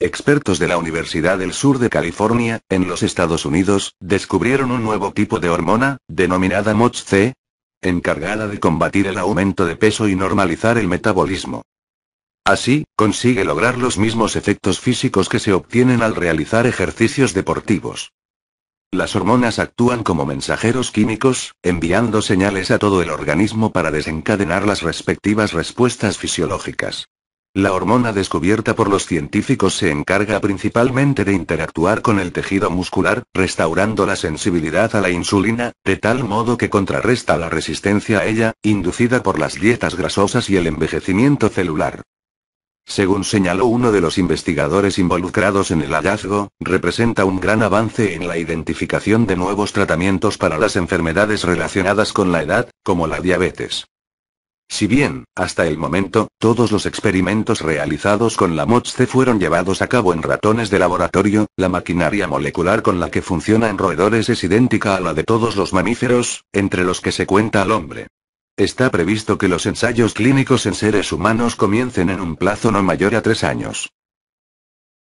Expertos de la Universidad del Sur de California, en los Estados Unidos, descubrieron un nuevo tipo de hormona, denominada mots c encargada de combatir el aumento de peso y normalizar el metabolismo. Así, consigue lograr los mismos efectos físicos que se obtienen al realizar ejercicios deportivos. Las hormonas actúan como mensajeros químicos, enviando señales a todo el organismo para desencadenar las respectivas respuestas fisiológicas. La hormona descubierta por los científicos se encarga principalmente de interactuar con el tejido muscular, restaurando la sensibilidad a la insulina, de tal modo que contrarresta la resistencia a ella, inducida por las dietas grasosas y el envejecimiento celular. Según señaló uno de los investigadores involucrados en el hallazgo, representa un gran avance en la identificación de nuevos tratamientos para las enfermedades relacionadas con la edad, como la diabetes. Si bien, hasta el momento, todos los experimentos realizados con la mots fueron llevados a cabo en ratones de laboratorio, la maquinaria molecular con la que funciona en roedores es idéntica a la de todos los mamíferos, entre los que se cuenta al hombre. Está previsto que los ensayos clínicos en seres humanos comiencen en un plazo no mayor a tres años.